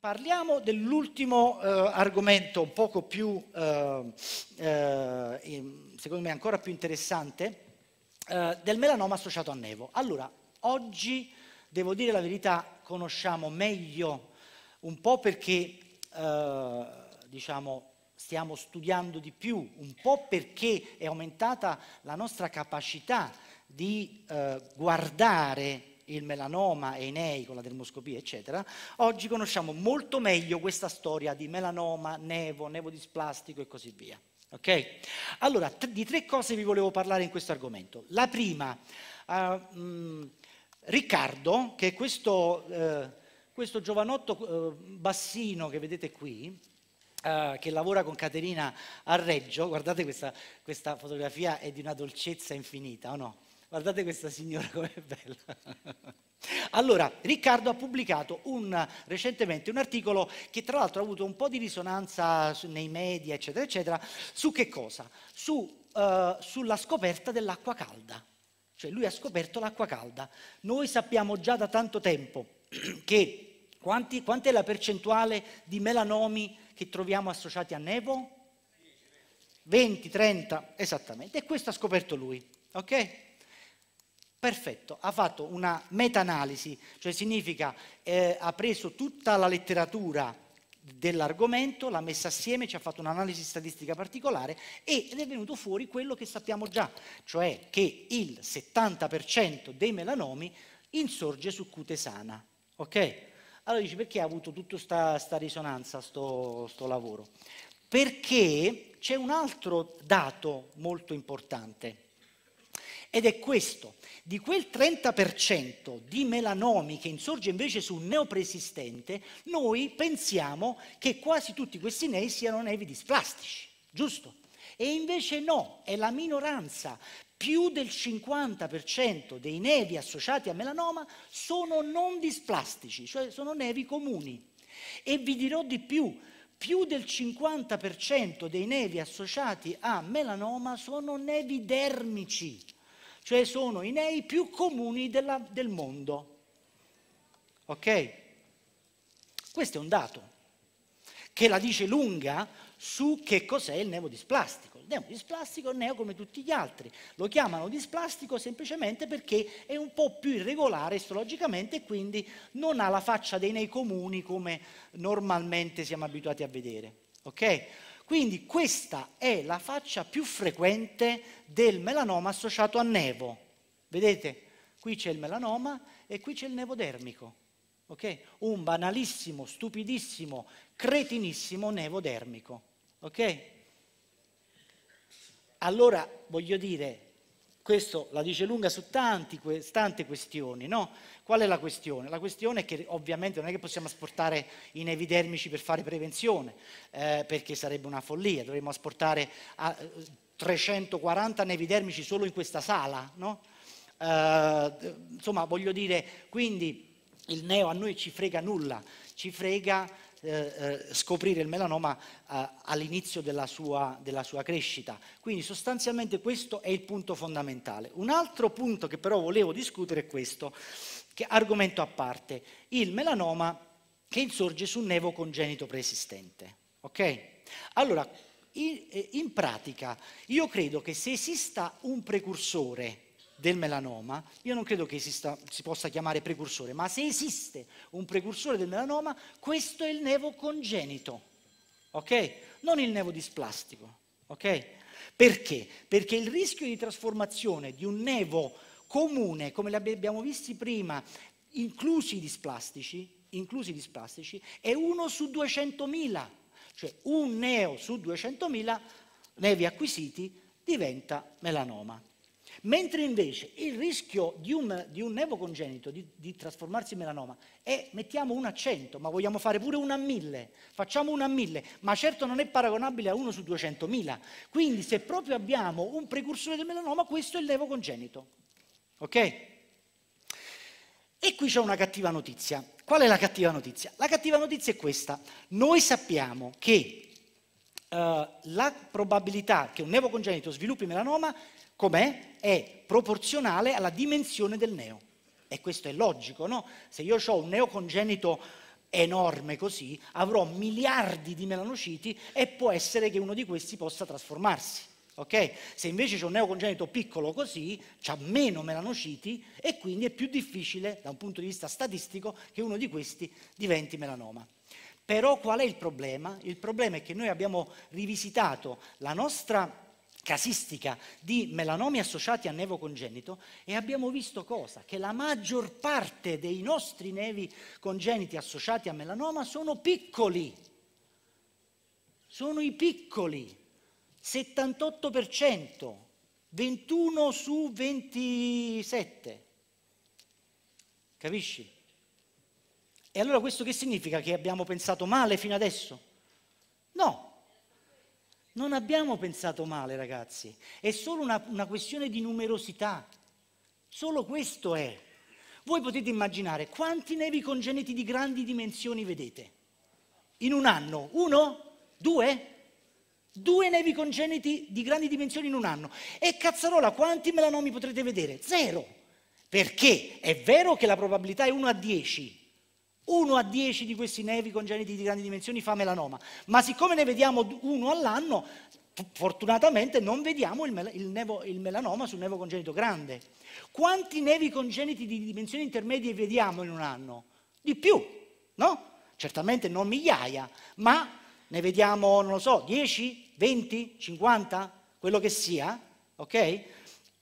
Parliamo dell'ultimo eh, argomento, un poco più, eh, eh, secondo me ancora più interessante, eh, del melanoma associato a nevo. Allora, oggi, devo dire la verità, conosciamo meglio, un po' perché, eh, diciamo, stiamo studiando di più, un po' perché è aumentata la nostra capacità di eh, guardare il melanoma, Enei con la dermoscopia, eccetera, oggi conosciamo molto meglio questa storia di melanoma, nevo, nevo displastico e così via. Ok? Allora, t- di tre cose vi volevo parlare in questo argomento. La prima, uh, ah, mh, mm, Riccardo, che è questo, uh, questo giovanotto uh, bassino che vedete qui, Uh, che lavora con Caterina a Reggio, guardate questa, questa, fotografia è di una dolcezza infinita, o no? Guardate questa signora com'è bella. Allora, Riccardo ha pubblicato un, recentemente un articolo che tra l'altro ha avuto un po' di risonanza nei media, eccetera, eccetera, su che cosa? Su, uh, sulla scoperta dell'acqua calda. Cioè lui ha scoperto l'acqua calda. Noi sappiamo già da tanto tempo che quanti, quanta è la percentuale di melanomi che troviamo associati a nevo? 20, 30, esattamente. E questo ha scoperto lui, ok? Perfetto, ha fatto una meta-analisi, cioè significa eh, ha preso tutta la letteratura dell'argomento, l'ha messa assieme, ci ha fatto un'analisi statistica particolare ed è venuto fuori quello che sappiamo già, cioè che il 70% dei melanomi insorge su cute sana. Ok? Allora dici perché ha avuto tutta questa risonanza, questo lavoro? Perché c'è un altro dato molto importante ed è questo, di quel 30% di melanomi che insorge invece sul preesistente, noi pensiamo che quasi tutti questi nei siano nevi displastici, giusto? E invece no, è la minoranza. Più del 50% dei nevi associati a melanoma sono non displastici, cioè sono nevi comuni. E vi dirò di più, più del 50% dei nevi associati a melanoma sono nevi dermici, cioè sono i nei più comuni della, del mondo. Ok? Questo è un dato che la dice lunga su che cos'è il nevo displastico. Il nevo displastico è un neo come tutti gli altri, lo chiamano displastico semplicemente perché è un po' più irregolare astrologicamente e quindi non ha la faccia dei nei comuni come normalmente siamo abituati a vedere. Ok? Quindi questa è la faccia più frequente del melanoma associato a nevo. Vedete? Qui c'è il melanoma e qui c'è il nevodermico. Okay? Un banalissimo, stupidissimo, cretinissimo nevodermico. Okay? Allora, voglio dire, questo la dice lunga su tanti, tante questioni, no? Qual è la questione? La questione è che ovviamente non è che possiamo asportare i nevidermici per fare prevenzione, eh, perché sarebbe una follia, dovremmo asportare 340 eh, nevidermici solo in questa sala, no? eh, insomma, voglio dire, quindi il neo a noi ci frega nulla, ci frega eh, eh scoprire il melanoma eh, all'inizio della sua, della sua crescita. Quindi sostanzialmente questo è il punto fondamentale. Un altro punto che però volevo discutere è questo che argomento a parte, il melanoma che insorge su nevo congenito preesistente. Ok? Allora, in, eh, in pratica, io credo che se esista un precursore del melanoma, io non credo che esista, si possa chiamare precursore, ma se esiste un precursore del melanoma, questo è il nevo congenito, ok? Non il nevo displastico, ok? Perché? Perché il rischio di trasformazione di un nevo congenito comune, come abbiamo visto prima, inclusi i displastici, inclusi i displastici, è uno su 200.000, cioè un neo su 200.000 nevi acquisiti diventa melanoma. Mentre invece il rischio di un, di un nevo congenito di, di, trasformarsi in melanoma è, mettiamo un a 100, ma vogliamo fare pure un a 1000, facciamo un a 1000, ma certo non è paragonabile a uno su 200.000. Quindi se proprio abbiamo un precursore del melanoma, questo è il nevo congenito. Ok? E qui c'è una cattiva notizia. Qual è la cattiva notizia? La cattiva notizia è questa. Noi sappiamo che uh, la probabilità che un neo congenito sviluppi melanoma, com'è? È proporzionale alla dimensione del neo. E questo è logico, no? Se io ho un neo congenito enorme così, avrò miliardi di melanociti e può essere che uno di questi possa trasformarsi ok? Se invece c'è un neocongenito piccolo così, c'ha meno melanociti e quindi è più difficile da un punto di vista statistico che uno di questi diventi melanoma. Però qual è il problema? Il problema è che noi abbiamo rivisitato la nostra casistica di melanomi associati a nevo congenito e abbiamo visto cosa? Che la maggior parte dei nostri nevi congeniti associati a melanoma sono piccoli, sono i piccoli. 78%, 21 su 27. Capisci? E allora questo che significa? Che abbiamo pensato male fino adesso? No, non abbiamo pensato male ragazzi, è solo una, una questione di numerosità, solo questo è. Voi potete immaginare quanti nevi congeniti di grandi dimensioni vedete in un anno? Uno? Due? Due nevi congeniti di grandi dimensioni in un anno. E cazzarola, quanti melanomi potrete vedere? Zero. Perché è vero che la probabilità è 1 a 10. 1 a 10 di questi nevi congeniti di grandi dimensioni fa melanoma. Ma siccome ne vediamo uno all'anno, fortunatamente non vediamo il, mel- il, nevo- il, melanoma sul nevo congenito grande. Quanti nevi congeniti di dimensioni intermedie vediamo in un anno? Di più, no? Certamente non migliaia, ma ne vediamo, non lo so, 10, 20, 50, quello che sia, ok?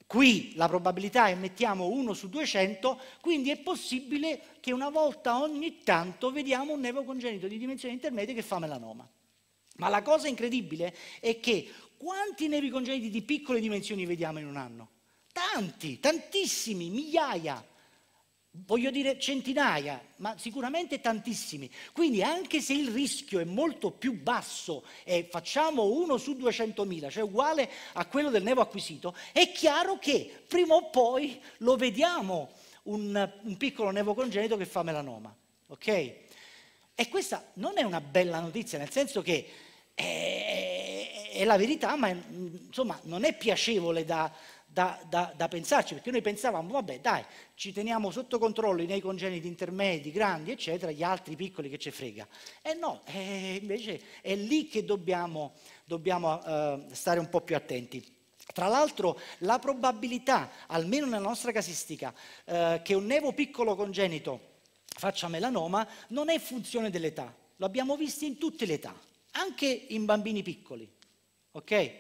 Qui la probabilità è mettiamo 1 su 200, quindi è possibile che una volta ogni tanto vediamo un nevo congenito di dimensioni intermedie che fa melanoma. Ma la cosa incredibile è che quanti nevi congeniti di piccole dimensioni vediamo in un anno? Tanti, tantissimi, migliaia voglio dire centinaia, ma sicuramente tantissimi. Quindi anche se il rischio è molto più basso e facciamo uno su 200.000, cioè uguale a quello del nevo acquisito, è chiaro che prima o poi lo vediamo un, un piccolo nevo congenito che fa melanoma. Ok? E questa non è una bella notizia, nel senso che è, è, è la verità, ma è, insomma non è piacevole da, da, da, da, pensarci, perché noi pensavamo, vabbè dai, ci teniamo sotto controllo i nei congeniti intermedi, grandi, eccetera, gli altri piccoli che ci frega. E no, eh, invece è lì che dobbiamo, dobbiamo eh, stare un po' più attenti. Tra l'altro la probabilità, almeno nella nostra casistica, eh, che un nevo piccolo congenito faccia melanoma non è funzione dell'età, lo abbiamo visto in tutte le età, anche in bambini piccoli. Okay?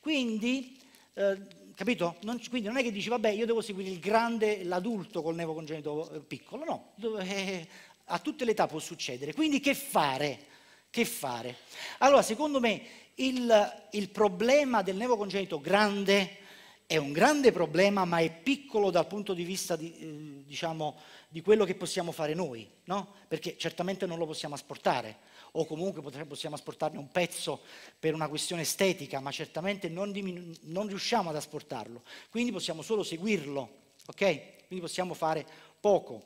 Quindi eh, Capito? Non, quindi non è che dici, vabbè, io devo seguire il grande, l'adulto col nevo congenito eh, piccolo, no, eh, eh, a tutte le età può succedere. Quindi che fare? Che fare? Allora, secondo me, il, il problema del nevo congenito grande è un grande problema, ma è piccolo dal punto di vista di, eh, diciamo, di quello che possiamo fare noi, no? perché certamente non lo possiamo asportare, o comunque possiamo asportarne un pezzo per una questione estetica, ma certamente non, diminu- non riusciamo ad asportarlo, quindi possiamo solo seguirlo, ok? Quindi possiamo fare poco.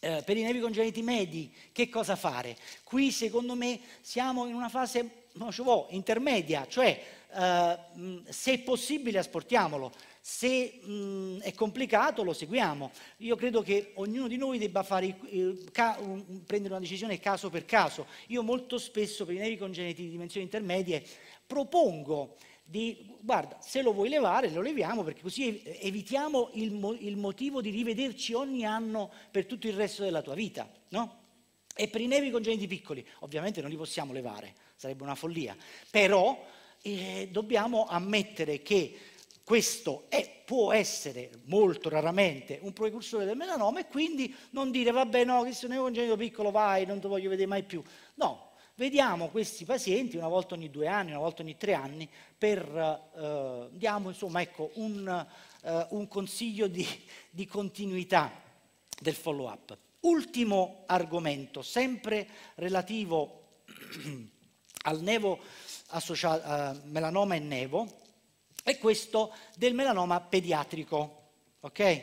Eh, per i nevi congeniti medi, che cosa fare? Qui secondo me siamo in una fase no, intermedia, cioè eh, se è possibile asportiamolo, se mh, è complicato lo seguiamo. Io credo che ognuno di noi debba fare, eh, un, prendere una decisione caso per caso. Io molto spesso per i nevi congeniti di dimensioni intermedie propongo di guarda, se lo vuoi levare, lo leviamo perché così evitiamo il, mo il, motivo di rivederci ogni anno per tutto il resto della tua vita, no? E per i nevi congeniti piccoli, ovviamente non li possiamo levare, sarebbe una follia, però eh, dobbiamo ammettere che questo è, può essere molto raramente un precursore del melanoma e quindi non dire vabbè no, che se ne è un genito piccolo vai, non ti voglio vedere mai più. No, vediamo questi pazienti una volta ogni due anni, una volta ogni tre anni, per, eh, diamo insomma ecco, un, eh, un consiglio di, di continuità del follow up. Ultimo argomento, sempre relativo al nevo associato, eh, melanoma e nevo, e questo del melanoma pediatrico. Ok?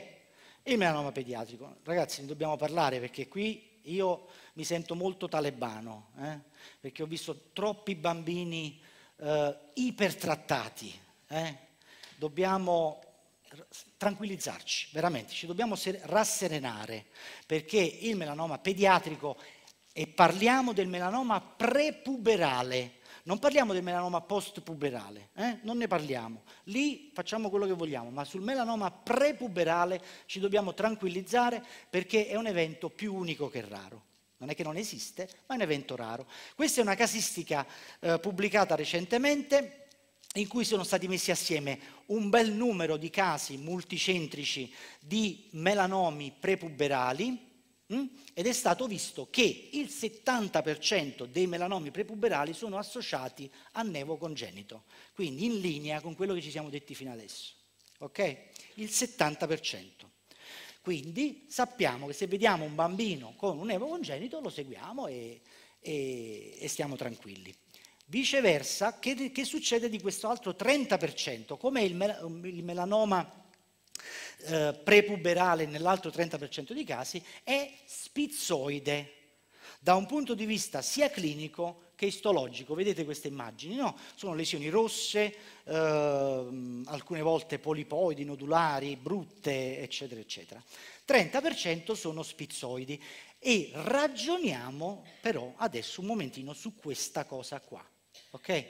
Il melanoma pediatrico. Ragazzi, ne dobbiamo parlare perché qui io mi sento molto talebano, eh? perché ho visto troppi bambini eh, ipertrattati. Eh? Dobbiamo tranquillizzarci, veramente, ci dobbiamo rasserenare, perché il melanoma pediatrico, e parliamo del melanoma prepuberale, non parliamo del melanoma post-puberale, eh? non ne parliamo. Lì facciamo quello che vogliamo, ma sul melanoma prepuberale ci dobbiamo tranquillizzare perché è un evento più unico che raro. Non è che non esiste, ma è un evento raro. Questa è una casistica eh, pubblicata recentemente in cui sono stati messi assieme un bel numero di casi multicentrici di melanomi prepuberali, Mm? ed è stato visto che il 70% dei melanomi prepuberali sono associati a nevo congenito, quindi in linea con quello che ci siamo detti fino adesso. Ok? Il 70%. Quindi sappiamo che se vediamo un bambino con un nevo congenito lo seguiamo e, e, e stiamo tranquilli. Viceversa, che, che, succede di questo altro 30%? Com'è il, mel- il melanoma eh, prepuberale nell'altro 30% dei casi, è spizzoide da un punto di vista sia clinico che istologico. Vedete queste immagini? No? Sono lesioni rosse, ehm, alcune volte polipoidi, nodulari, brutte, eccetera, eccetera. 30% sono spizzoidi e ragioniamo però adesso un momentino su questa cosa qua. Okay?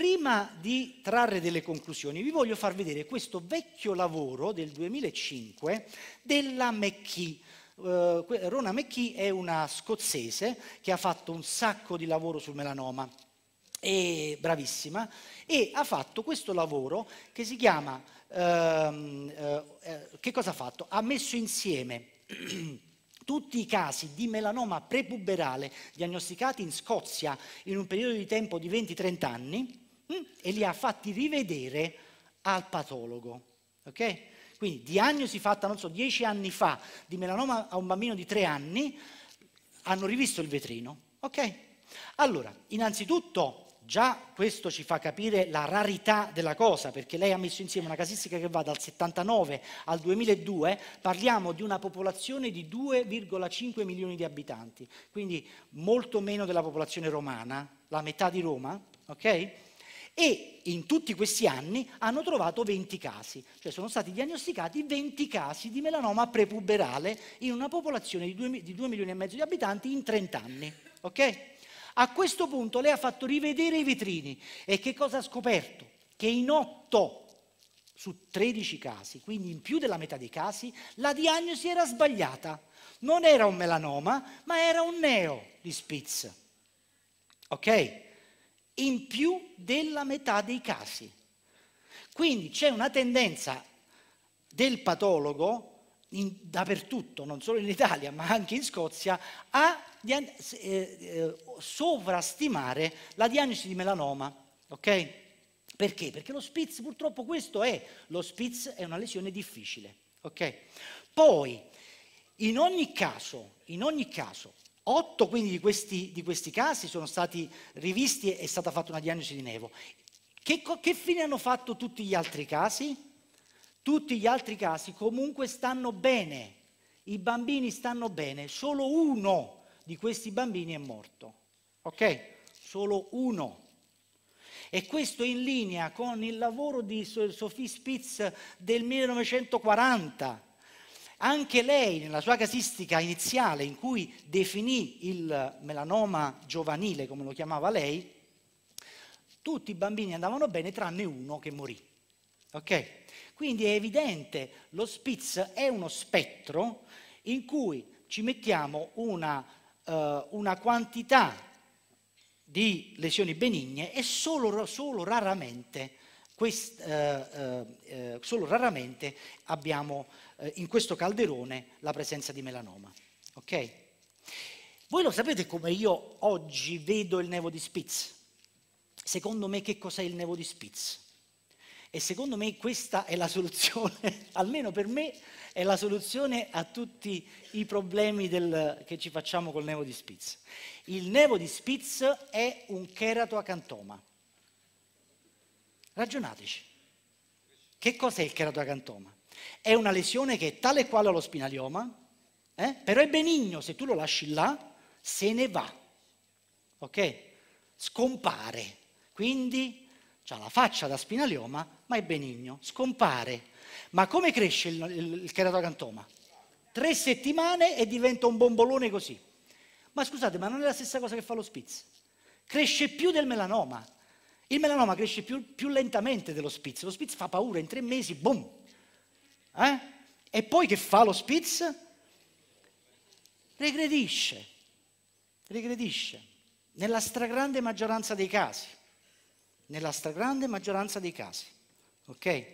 Prima di trarre delle conclusioni, vi voglio far vedere questo vecchio lavoro del 2005 della McKee. Uh, eh, Rona McKee è una scozzese che ha fatto un sacco di lavoro sul melanoma, è bravissima, e ha fatto questo lavoro che si chiama, uh, uh, che cosa ha fatto? Ha messo insieme tutti i casi di melanoma prepuberale diagnosticati in Scozia in un periodo di tempo di 20-30 anni, Mm? e li ha fatti rivedere al patologo. Okay? Quindi diagnosi fatta, non so, dieci anni fa di melanoma a un bambino di tre anni, hanno rivisto il vetrino. Ok? Allora, innanzitutto già questo ci fa capire la rarità della cosa, perché lei ha messo insieme una casistica che va dal 79 al 2002, parliamo di una popolazione di 2,5 milioni di abitanti, quindi molto meno della popolazione romana, la metà di Roma, ok? E in tutti questi anni hanno trovato 20 casi, cioè sono stati diagnosticati 20 casi di melanoma prepuberale in una popolazione di 2, di 2 milioni e mezzo di abitanti in 30 anni. Okay? A questo punto lei ha fatto rivedere i vetrini e che cosa ha scoperto? Che in 8 su 13 casi, quindi in più della metà dei casi, la diagnosi era sbagliata. Non era un melanoma, ma era un neo di Spitz. Ok? in più della metà dei casi. Quindi c'è una tendenza del patologo in, dappertutto, non solo in Italia ma anche in Scozia, a eh, eh, sovrastimare la diagnosi di melanoma. Okay? Perché? Perché lo Spitz purtroppo questo è, lo Spitz è una lesione difficile. Okay? Poi, in ogni caso, in ogni caso Otto quindi di questi, di questi casi sono stati rivisti e è stata fatta una diagnosi di nevo. Che, che fine hanno fatto tutti gli altri casi? Tutti gli altri casi comunque stanno bene, i bambini stanno bene, solo uno di questi bambini è morto. Ok? Solo uno. E questo in linea con il lavoro di Sophie Spitz del 1940 anche lei, nella sua casistica iniziale, in cui definì il melanoma giovanile, come lo chiamava lei, tutti i bambini andavano bene tranne uno che morì. Okay? Quindi è evidente, lo Spitz è uno spettro in cui ci mettiamo una, uh, una quantità di lesioni benigne e solo, solo, raramente, quest, uh, uh, solo raramente abbiamo eh, in questo calderone la presenza di melanoma. Ok? Voi lo sapete come io oggi vedo il nevo di Spitz? Secondo me che cos'è il nevo di Spitz? E secondo me questa è la soluzione, almeno per me, è la soluzione a tutti i problemi del, che ci facciamo col nevo di Spitz. Il nevo di Spitz è un keratoacantoma. Ragionateci. Che cos'è il keratoacantoma? È una lesione che è tale quale allo spinalioma, eh? però è benigno, se tu lo lasci là, se ne va, ok? Scompare, quindi ha la faccia da spinalioma, ma è benigno, scompare. Ma come cresce il, il, il cheratocantoma? Tre settimane e diventa un bombolone così. Ma scusate, ma non è la stessa cosa che fa lo spitz. Cresce più del melanoma. Il melanoma cresce più, più lentamente dello spitz. Lo spitz fa paura, in tre mesi, boom, eh? E poi che fa lo Spitz? Regredisce, regredisce, nella stragrande maggioranza dei casi, nella stragrande maggioranza dei casi, ok?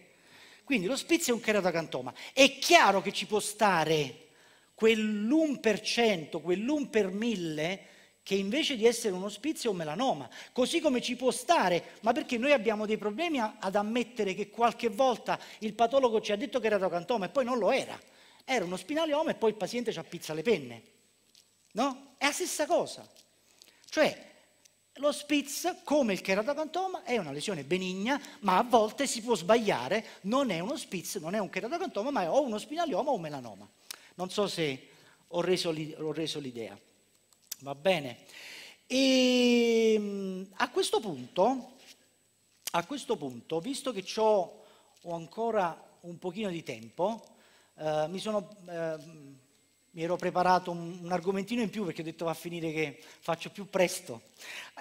Quindi lo Spitz è un keratocantoma. È chiaro che ci può stare quell'1%, quell'1 per mille che invece di essere un ospizio è un melanoma, così come ci può stare, ma perché noi abbiamo dei problemi a, ad ammettere che qualche volta il patologo ci ha detto che era tracantoma e poi non lo era, era uno spinalioma e poi il paziente ci appizza le penne, no? È la stessa cosa, cioè lo Spitz, come il cheratocantoma, è una lesione benigna, ma a volte si può sbagliare, non è uno Spitz, non è un cheratocantoma, ma è o uno spinalioma o un melanoma. Non so se ho reso l'idea. Va bene? E mm, a questo punto, a questo punto visto che ho ancora un pochino di tempo, eh, mi, sono, eh, mi ero preparato un, un, argomentino in più perché ho detto va a finire che faccio più presto.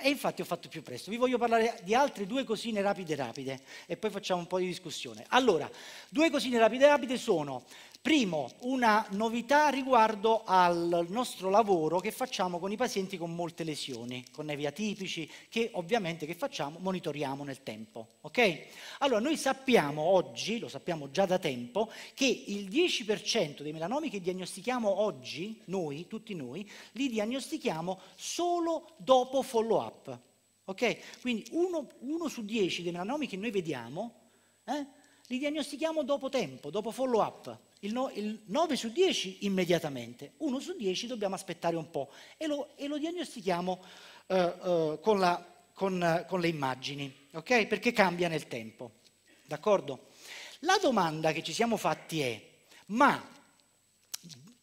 E infatti ho fatto più presto. Vi voglio parlare di altre due cosine rapide rapide e poi facciamo un po' di discussione. Allora, due cosine rapide rapide sono Primo, una novità riguardo al nostro lavoro che facciamo con i pazienti con molte lesioni, con nevi atipici, che ovviamente che facciamo? Monitoriamo nel tempo. Okay? Allora, noi sappiamo oggi, lo sappiamo già da tempo, che il 10% dei melanomi che diagnostichiamo oggi, noi, tutti noi, li diagnostichiamo solo dopo follow-up. Okay? Quindi uno, uno, su 10 dei melanomi che noi vediamo, eh, li diagnostichiamo dopo tempo, dopo follow-up il, no, il 9 su 10 immediatamente, 1 su 10 dobbiamo aspettare un po' e lo, e lo diagnostichiamo eh, eh, con, la, con, con, le immagini, ok? Perché cambia nel tempo, d'accordo? La domanda che ci siamo fatti è, ma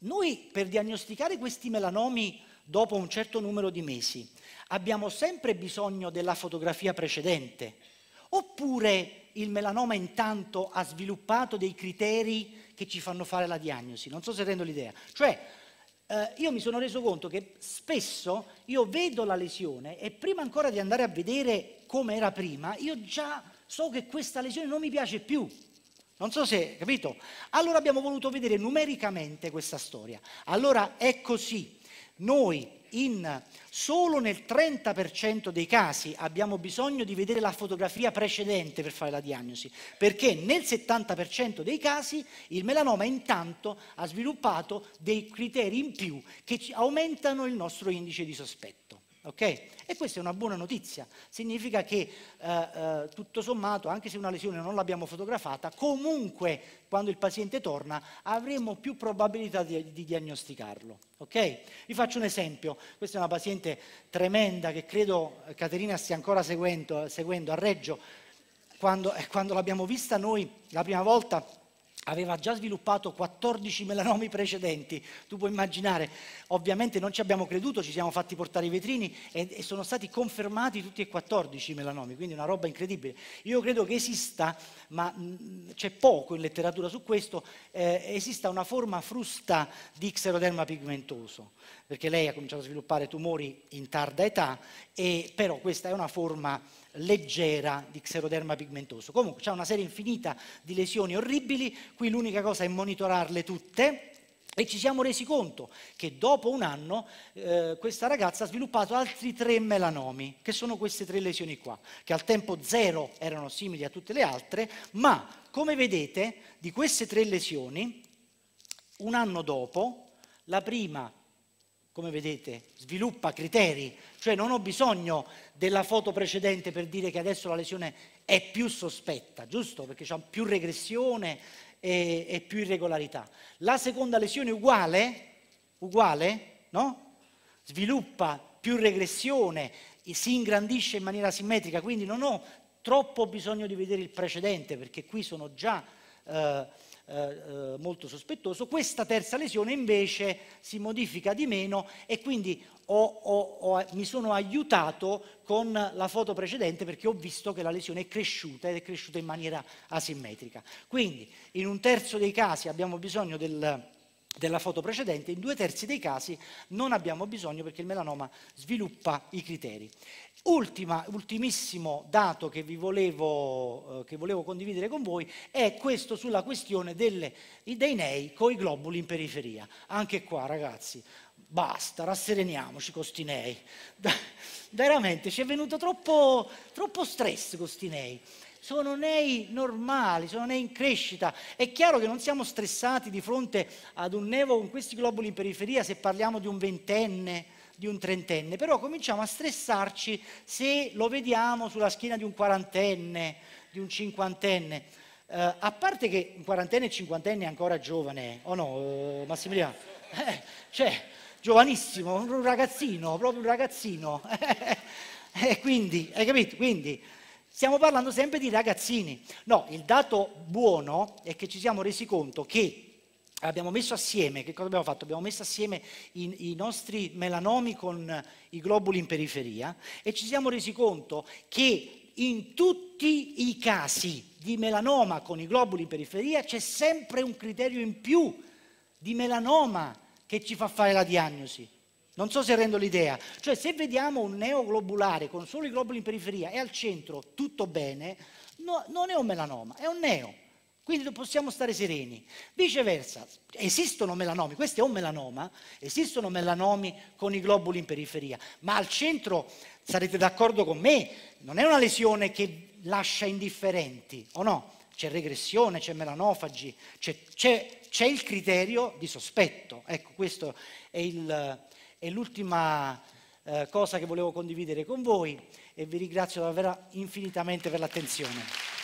noi per diagnosticare questi melanomi dopo un certo numero di mesi abbiamo sempre bisogno della fotografia precedente? Oppure il melanoma intanto ha sviluppato dei criteri che ci fanno fare la diagnosi, non so se rendo l'idea. Cioè, eh, io mi sono reso conto che spesso io vedo la lesione e prima ancora di andare a vedere come era prima, io già so che questa lesione non mi piace più. Non so se, capito? Allora abbiamo voluto vedere numericamente questa storia. Allora è così. Noi in, solo nel 30% dei casi abbiamo bisogno di vedere la fotografia precedente per fare la diagnosi, perché nel 70% dei casi il melanoma intanto ha sviluppato dei criteri in più che aumentano il nostro indice di sospetto. Okay? E questa è una buona notizia, significa che eh, eh, tutto sommato, anche se una lesione non l'abbiamo fotografata, comunque quando il paziente torna avremo più probabilità di, di diagnosticarlo. Okay? Vi faccio un esempio, questa è una paziente tremenda che credo eh, Caterina stia ancora seguendo, seguendo a Reggio, quando, eh, quando l'abbiamo vista noi la prima volta aveva già sviluppato 14 melanomi precedenti, tu puoi immaginare, ovviamente non ci abbiamo creduto, ci siamo fatti portare i vetrini e, e, sono stati confermati tutti e 14 i melanomi, quindi una roba incredibile. Io credo che esista, ma mh, mm, c'è poco in letteratura su questo, eh, esista una forma frusta di xeroderma pigmentoso, perché lei ha cominciato a sviluppare tumori in tarda età, e, però questa è una forma leggera di xeroderma pigmentoso. Comunque c'è una serie infinita di lesioni orribili, qui l'unica cosa è monitorarle tutte. E ci siamo resi conto che dopo un anno eh, questa ragazza ha sviluppato altri tre melanomi, che sono queste tre lesioni qua, che al tempo zero erano simili a tutte le altre, ma come vedete di queste tre lesioni, un anno dopo, la prima come vedete, sviluppa criteri, cioè non ho bisogno della foto precedente per dire che adesso la lesione è più sospetta, giusto? Perché c'è più regressione e, e più irregolarità. La seconda lesione uguale, uguale, no? Sviluppa più regressione, si ingrandisce in maniera simmetrica, quindi non ho troppo bisogno di vedere il precedente perché qui sono già... Eh, eh, eh, molto sospettoso, questa terza lesione invece si modifica di meno e quindi ho, ho, ho, mi sono aiutato con la foto precedente perché ho visto che la lesione è cresciuta ed è cresciuta in maniera asimmetrica. Quindi in un terzo dei casi abbiamo bisogno del della foto precedente, in due terzi dei casi non abbiamo bisogno perché il melanoma sviluppa i criteri. Ultima, ultimissimo dato che, volevo, eh, che volevo condividere con voi è questo sulla questione delle, dei nei con i globuli in periferia. Anche qua ragazzi, basta, rassereniamoci con sti nei. veramente ci è venuto troppo, troppo stress con questi nei sono nei normali, sono nei in crescita. È chiaro che non siamo stressati di fronte ad un nevo con questi globuli in periferia se parliamo di un ventenne, di un trentenne, però cominciamo a stressarci se lo vediamo sulla schiena di un quarantenne, di un cinquantenne. Eh, a parte che un quarantenne e cinquantenne è ancora giovane, o oh no, eh, Massimiliano? Eh, cioè, giovanissimo, un ragazzino, proprio un ragazzino. E quindi, hai capito? Quindi Stiamo parlando sempre di ragazzini. No, il dato buono è che ci siamo resi conto che abbiamo messo assieme, che cosa abbiamo fatto? Abbiamo messo assieme i, i, nostri melanomi con i globuli in periferia e ci siamo resi conto che in tutti i casi di melanoma con i globuli in periferia c'è sempre un criterio in più di melanoma che ci fa fare la diagnosi. Non so se rendo l'idea. Cioè, se vediamo un neoglobulare con solo i globuli in periferia e al centro tutto bene, no, non è un melanoma, è un neo. Quindi possiamo stare sereni. Viceversa, esistono melanomi, questo è un melanoma, esistono melanomi con i globuli in periferia, ma al centro, sarete d'accordo con me, non è una lesione che lascia indifferenti, o no? C'è regressione, c'è melanofagi, c'è, c'è, c'è il criterio di sospetto. Ecco, questo è il è l'ultima eh, cosa che volevo condividere con voi e vi ringrazio davvero infinitamente per l'attenzione.